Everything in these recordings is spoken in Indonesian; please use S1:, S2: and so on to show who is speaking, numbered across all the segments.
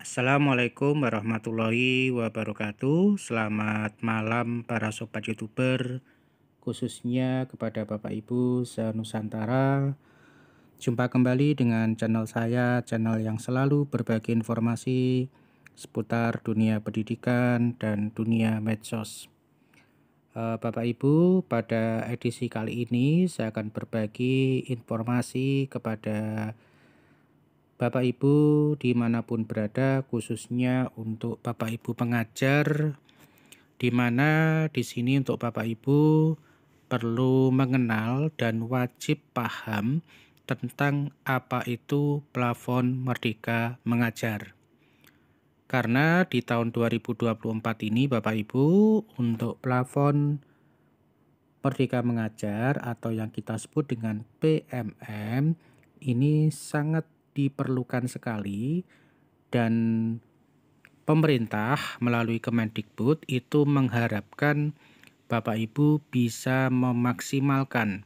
S1: Assalamualaikum warahmatullahi wabarakatuh. Selamat malam para sobat YouTuber, khususnya kepada Bapak Ibu se-Nusantara. Jumpa kembali dengan channel saya, channel yang selalu berbagi informasi seputar dunia pendidikan dan dunia medsos. Eh, Bapak Ibu, pada edisi kali ini saya akan berbagi informasi kepada Bapak Ibu dimanapun berada, khususnya untuk Bapak Ibu pengajar, di mana di sini untuk Bapak Ibu perlu mengenal dan wajib paham tentang apa itu plafon merdeka mengajar. Karena di tahun 2024 ini Bapak Ibu untuk plafon merdeka mengajar atau yang kita sebut dengan PMM ini sangat diperlukan sekali dan pemerintah melalui Kemendikbud itu mengharapkan Bapak Ibu bisa memaksimalkan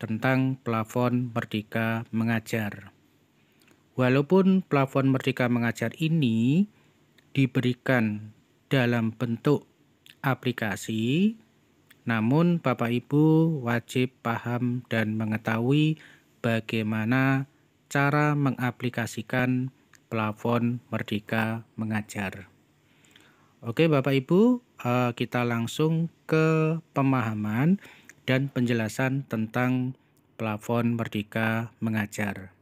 S1: tentang plafon Merdeka Mengajar. Walaupun plafon Merdeka Mengajar ini diberikan dalam bentuk aplikasi, namun Bapak Ibu wajib paham dan mengetahui bagaimana cara mengaplikasikan plafon Merdeka Mengajar. Oke, Bapak Ibu, eh, kita langsung ke pemahaman dan penjelasan tentang plafon Merdeka Mengajar.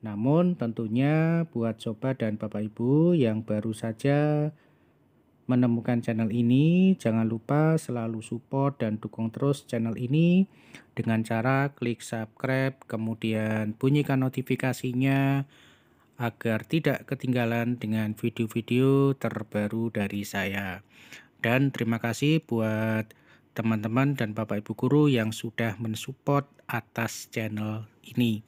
S1: Namun, tentunya buat sobat dan Bapak Ibu yang baru saja menemukan channel ini, jangan lupa selalu support dan dukung terus channel ini dengan cara klik subscribe, kemudian bunyikan notifikasinya agar tidak ketinggalan dengan video-video terbaru dari saya. Dan terima kasih buat teman-teman dan Bapak Ibu guru yang sudah mensupport atas channel ini.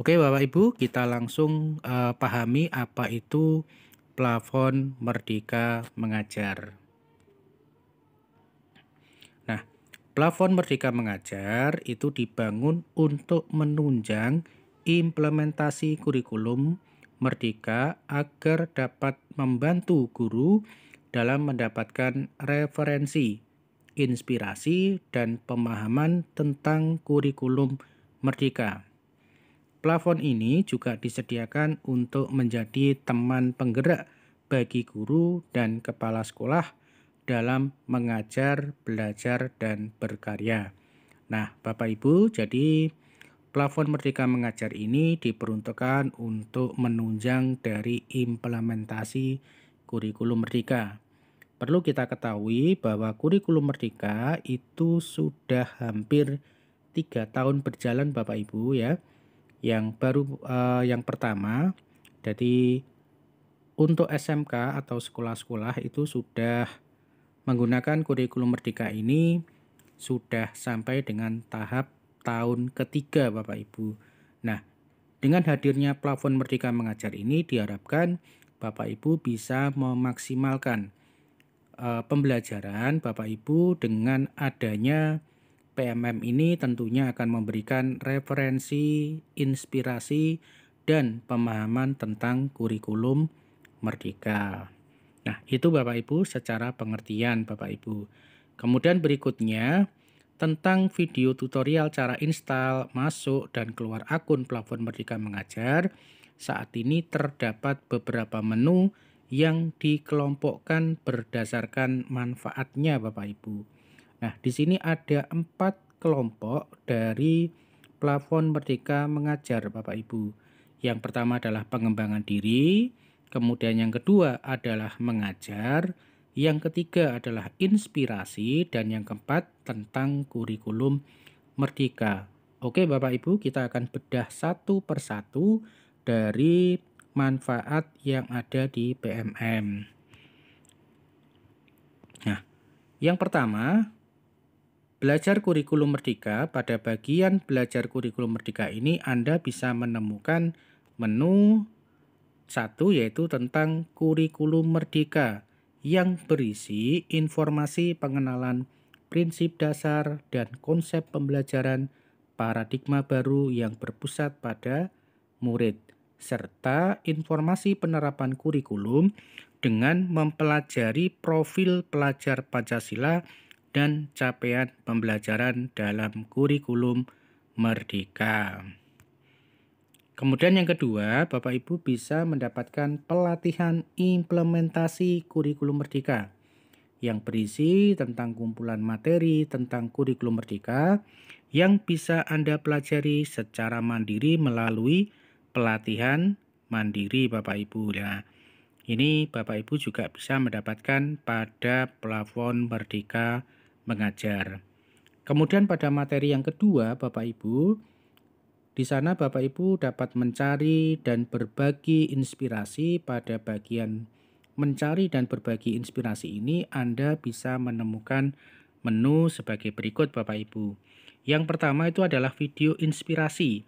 S1: Oke Bapak Ibu, kita langsung uh, pahami apa itu plafon Merdeka Mengajar. Nah, plafon Merdeka Mengajar itu dibangun untuk menunjang implementasi kurikulum Merdeka agar dapat membantu guru dalam mendapatkan referensi, inspirasi, dan pemahaman tentang kurikulum Merdeka. Plafon ini juga disediakan untuk menjadi teman penggerak bagi guru dan kepala sekolah dalam mengajar, belajar, dan berkarya. Nah, Bapak Ibu, jadi plafon Merdeka Mengajar ini diperuntukkan untuk menunjang dari implementasi kurikulum Merdeka. Perlu kita ketahui bahwa kurikulum Merdeka itu sudah hampir tiga tahun berjalan Bapak Ibu ya yang baru uh, yang pertama, jadi untuk SMK atau sekolah-sekolah itu sudah menggunakan kurikulum merdeka ini sudah sampai dengan tahap tahun ketiga Bapak Ibu. Nah, dengan hadirnya plafon merdeka mengajar ini diharapkan Bapak Ibu bisa memaksimalkan uh, pembelajaran Bapak Ibu dengan adanya PMM ini tentunya akan memberikan referensi, inspirasi, dan pemahaman tentang kurikulum Merdeka. Nah, itu Bapak Ibu secara pengertian Bapak Ibu. Kemudian berikutnya tentang video tutorial cara install, masuk, dan keluar akun platform Merdeka Mengajar. Saat ini terdapat beberapa menu yang dikelompokkan berdasarkan manfaatnya Bapak Ibu. Nah, di sini ada empat kelompok dari plafon merdeka mengajar Bapak Ibu. Yang pertama adalah pengembangan diri, kemudian yang kedua adalah mengajar, yang ketiga adalah inspirasi, dan yang keempat tentang kurikulum merdeka. Oke Bapak Ibu, kita akan bedah satu persatu dari manfaat yang ada di PMM. Nah, yang pertama Belajar Kurikulum Merdeka, pada bagian Belajar Kurikulum Merdeka ini Anda bisa menemukan menu satu yaitu tentang Kurikulum Merdeka yang berisi informasi pengenalan prinsip dasar dan konsep pembelajaran paradigma baru yang berpusat pada murid serta informasi penerapan kurikulum dengan mempelajari profil pelajar Pancasila dan capaian pembelajaran dalam kurikulum merdeka. Kemudian yang kedua, Bapak Ibu bisa mendapatkan pelatihan implementasi kurikulum merdeka yang berisi tentang kumpulan materi tentang kurikulum merdeka yang bisa Anda pelajari secara mandiri melalui pelatihan mandiri Bapak Ibu. Nah, ini Bapak Ibu juga bisa mendapatkan pada plafon merdeka mengajar. Kemudian pada materi yang kedua, Bapak Ibu, di sana Bapak Ibu dapat mencari dan berbagi inspirasi pada bagian mencari dan berbagi inspirasi ini Anda bisa menemukan menu sebagai berikut Bapak Ibu. Yang pertama itu adalah video inspirasi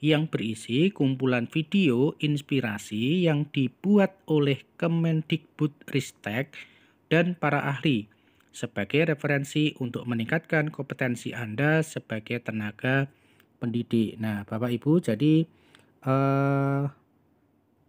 S1: yang berisi kumpulan video inspirasi yang dibuat oleh Kemendikbud Ristek dan para ahli sebagai referensi untuk meningkatkan kompetensi Anda sebagai tenaga pendidik. Nah, Bapak Ibu, jadi eh,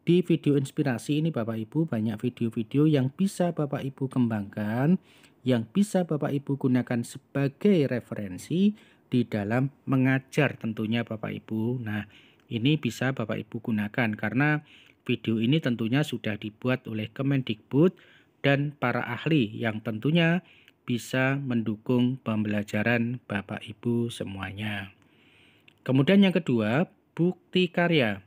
S1: di video inspirasi ini Bapak Ibu banyak video-video yang bisa Bapak Ibu kembangkan, yang bisa Bapak Ibu gunakan sebagai referensi di dalam mengajar tentunya Bapak Ibu. Nah, ini bisa Bapak Ibu gunakan karena video ini tentunya sudah dibuat oleh Kemendikbud dan para ahli yang tentunya bisa mendukung pembelajaran Bapak Ibu semuanya. Kemudian yang kedua, bukti karya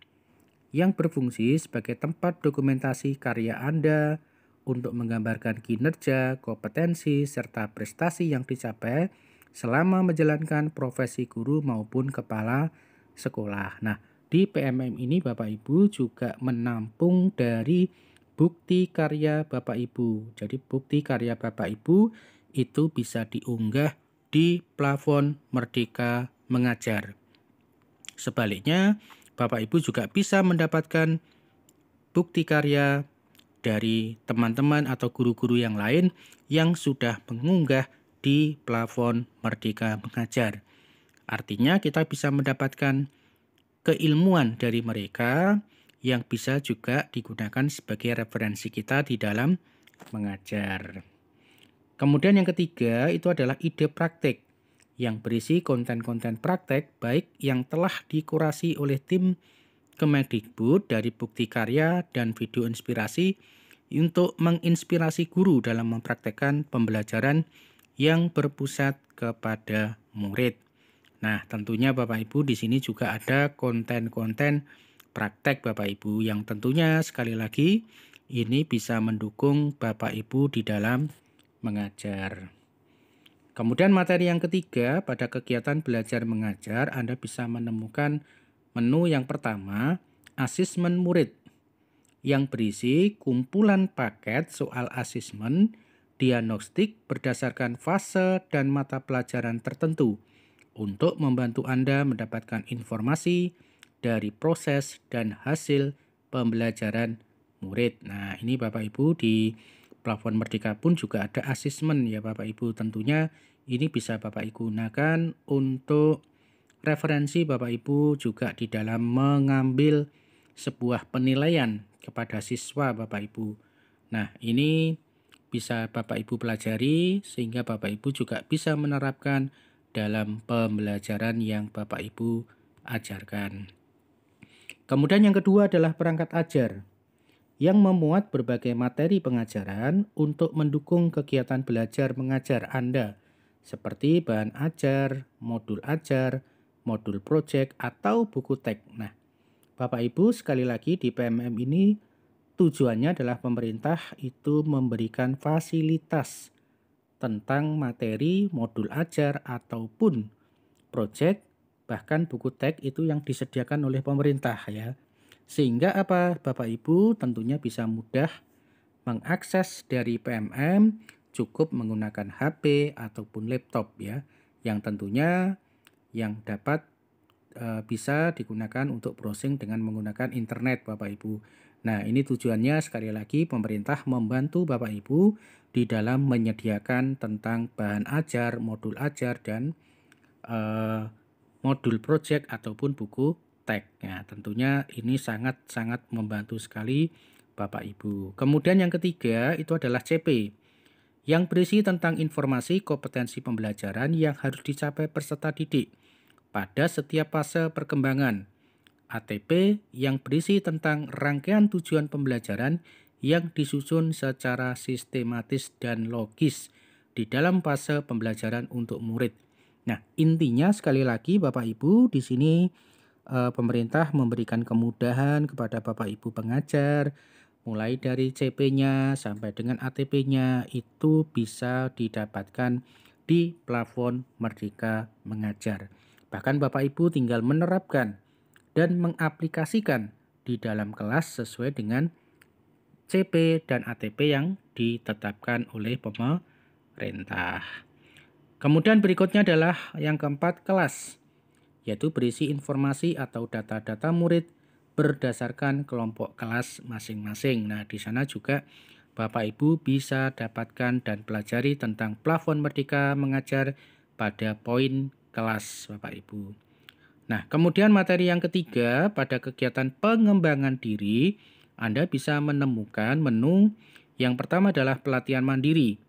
S1: yang berfungsi sebagai tempat dokumentasi karya Anda untuk menggambarkan kinerja, kompetensi, serta prestasi yang dicapai selama menjalankan profesi guru maupun kepala sekolah. Nah, di PMM ini Bapak Ibu juga menampung dari bukti karya Bapak Ibu. Jadi bukti karya Bapak Ibu itu bisa diunggah di plafon Merdeka Mengajar. Sebaliknya, Bapak Ibu juga bisa mendapatkan bukti karya dari teman-teman atau guru-guru yang lain yang sudah mengunggah di plafon Merdeka Mengajar. Artinya kita bisa mendapatkan keilmuan dari mereka yang bisa juga digunakan sebagai referensi kita di dalam mengajar. Kemudian yang ketiga itu adalah ide praktik yang berisi konten-konten praktek baik yang telah dikurasi oleh tim Kemendikbud dari bukti karya dan video inspirasi untuk menginspirasi guru dalam mempraktekkan pembelajaran yang berpusat kepada murid. Nah, tentunya Bapak Ibu di sini juga ada konten-konten praktek Bapak Ibu yang tentunya sekali lagi ini bisa mendukung Bapak Ibu di dalam mengajar. Kemudian materi yang ketiga pada kegiatan belajar mengajar Anda bisa menemukan menu yang pertama asesmen murid yang berisi kumpulan paket soal asesmen diagnostik berdasarkan fase dan mata pelajaran tertentu untuk membantu Anda mendapatkan informasi dari proses dan hasil pembelajaran murid. Nah, ini Bapak Ibu di Plafon Merdeka pun juga ada asesmen ya Bapak Ibu. Tentunya ini bisa Bapak Ibu gunakan untuk referensi Bapak Ibu juga di dalam mengambil sebuah penilaian kepada siswa Bapak Ibu. Nah, ini bisa Bapak Ibu pelajari sehingga Bapak Ibu juga bisa menerapkan dalam pembelajaran yang Bapak Ibu ajarkan. Kemudian yang kedua adalah perangkat ajar yang memuat berbagai materi pengajaran untuk mendukung kegiatan belajar mengajar Anda seperti bahan ajar, modul ajar, modul project atau buku teks. Nah, Bapak Ibu sekali lagi di PMM ini tujuannya adalah pemerintah itu memberikan fasilitas tentang materi, modul ajar ataupun project bahkan buku teks itu yang disediakan oleh pemerintah ya. Sehingga apa Bapak Ibu tentunya bisa mudah mengakses dari PMM cukup menggunakan HP ataupun laptop ya yang tentunya yang dapat e, bisa digunakan untuk browsing dengan menggunakan internet Bapak Ibu. Nah, ini tujuannya sekali lagi pemerintah membantu Bapak Ibu di dalam menyediakan tentang bahan ajar, modul ajar dan eh, modul project ataupun buku tag. Ya, tentunya ini sangat-sangat membantu sekali Bapak Ibu. Kemudian yang ketiga itu adalah CP yang berisi tentang informasi kompetensi pembelajaran yang harus dicapai peserta didik pada setiap fase perkembangan. ATP yang berisi tentang rangkaian tujuan pembelajaran yang disusun secara sistematis dan logis di dalam fase pembelajaran untuk murid Nah, intinya sekali lagi Bapak Ibu di sini eh, pemerintah memberikan kemudahan kepada Bapak Ibu pengajar mulai dari CP-nya sampai dengan ATP-nya itu bisa didapatkan di plafon Merdeka Mengajar. Bahkan Bapak Ibu tinggal menerapkan dan mengaplikasikan di dalam kelas sesuai dengan CP dan ATP yang ditetapkan oleh pemerintah. Kemudian berikutnya adalah yang keempat kelas, yaitu berisi informasi atau data-data murid berdasarkan kelompok kelas masing-masing. Nah, di sana juga Bapak Ibu bisa dapatkan dan pelajari tentang plafon merdeka mengajar pada poin kelas Bapak Ibu. Nah, kemudian materi yang ketiga pada kegiatan pengembangan diri, Anda bisa menemukan menu yang pertama adalah pelatihan mandiri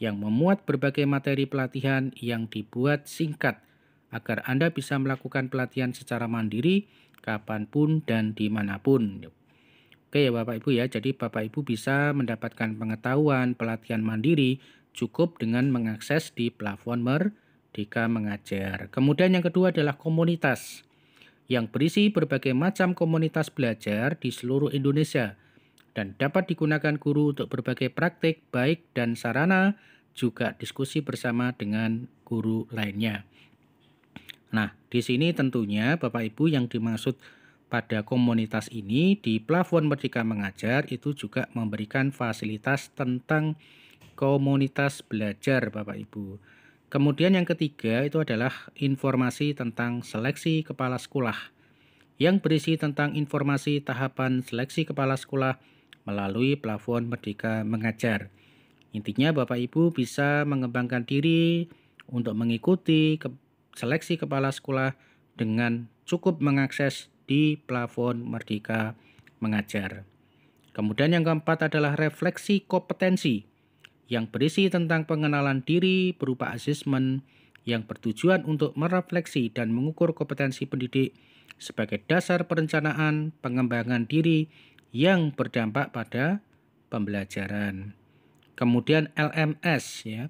S1: yang memuat berbagai materi pelatihan yang dibuat singkat agar Anda bisa melakukan pelatihan secara mandiri kapanpun dan dimanapun. Oke ya Bapak Ibu ya, jadi Bapak Ibu bisa mendapatkan pengetahuan pelatihan mandiri cukup dengan mengakses di platform Merdeka Mengajar. Kemudian yang kedua adalah komunitas yang berisi berbagai macam komunitas belajar di seluruh Indonesia dan dapat digunakan guru untuk berbagai praktik baik dan sarana juga diskusi bersama dengan guru lainnya. Nah, di sini tentunya Bapak Ibu yang dimaksud pada komunitas ini di plafon Merdeka Mengajar itu juga memberikan fasilitas tentang komunitas belajar Bapak Ibu. Kemudian yang ketiga itu adalah informasi tentang seleksi kepala sekolah yang berisi tentang informasi tahapan seleksi kepala sekolah melalui plafon Merdeka Mengajar. Intinya Bapak Ibu bisa mengembangkan diri untuk mengikuti seleksi kepala sekolah dengan cukup mengakses di plafon Merdeka Mengajar. Kemudian yang keempat adalah refleksi kompetensi yang berisi tentang pengenalan diri berupa asesmen yang bertujuan untuk merefleksi dan mengukur kompetensi pendidik sebagai dasar perencanaan, pengembangan diri, yang berdampak pada pembelajaran. Kemudian LMS ya,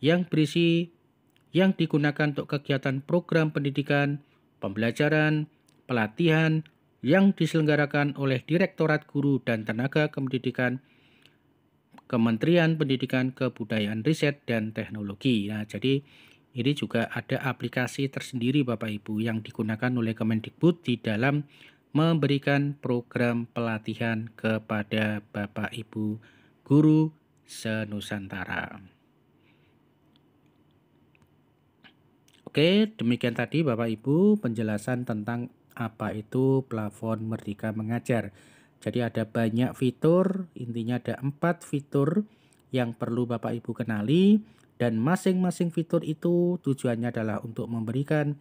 S1: yang berisi yang digunakan untuk kegiatan program pendidikan, pembelajaran, pelatihan yang diselenggarakan oleh Direktorat Guru dan Tenaga Kependidikan Kementerian Pendidikan Kebudayaan Riset dan Teknologi. Nah, jadi ini juga ada aplikasi tersendiri Bapak Ibu yang digunakan oleh Kemendikbud di dalam memberikan program pelatihan kepada Bapak Ibu guru senusantara. Oke, demikian tadi Bapak Ibu penjelasan tentang apa itu plafon Merdeka Mengajar. Jadi ada banyak fitur, intinya ada empat fitur yang perlu Bapak Ibu kenali dan masing-masing fitur itu tujuannya adalah untuk memberikan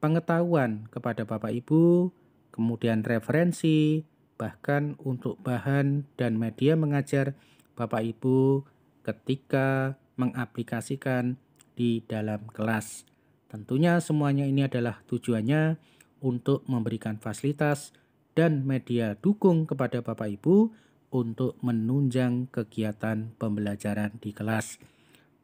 S1: pengetahuan kepada Bapak Ibu kemudian referensi, bahkan untuk bahan dan media mengajar Bapak Ibu ketika mengaplikasikan di dalam kelas. Tentunya semuanya ini adalah tujuannya untuk memberikan fasilitas dan media dukung kepada Bapak Ibu untuk menunjang kegiatan pembelajaran di kelas.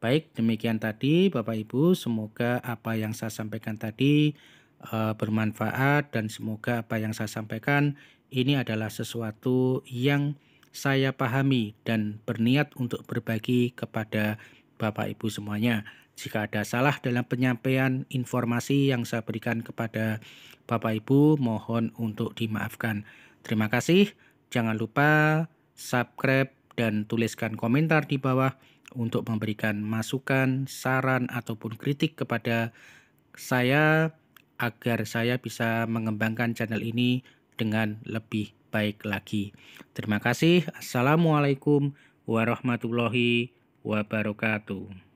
S1: Baik, demikian tadi Bapak Ibu, semoga apa yang saya sampaikan tadi Eh, bermanfaat dan semoga apa yang saya sampaikan ini adalah sesuatu yang saya pahami dan berniat untuk berbagi kepada Bapak Ibu semuanya. Jika ada salah dalam penyampaian informasi yang saya berikan kepada Bapak Ibu, mohon untuk dimaafkan. Terima kasih. Jangan lupa subscribe dan tuliskan komentar di bawah untuk memberikan masukan, saran, ataupun kritik kepada saya agar saya bisa mengembangkan channel ini dengan lebih baik lagi. Terima kasih. Assalamualaikum warahmatullahi wabarakatuh.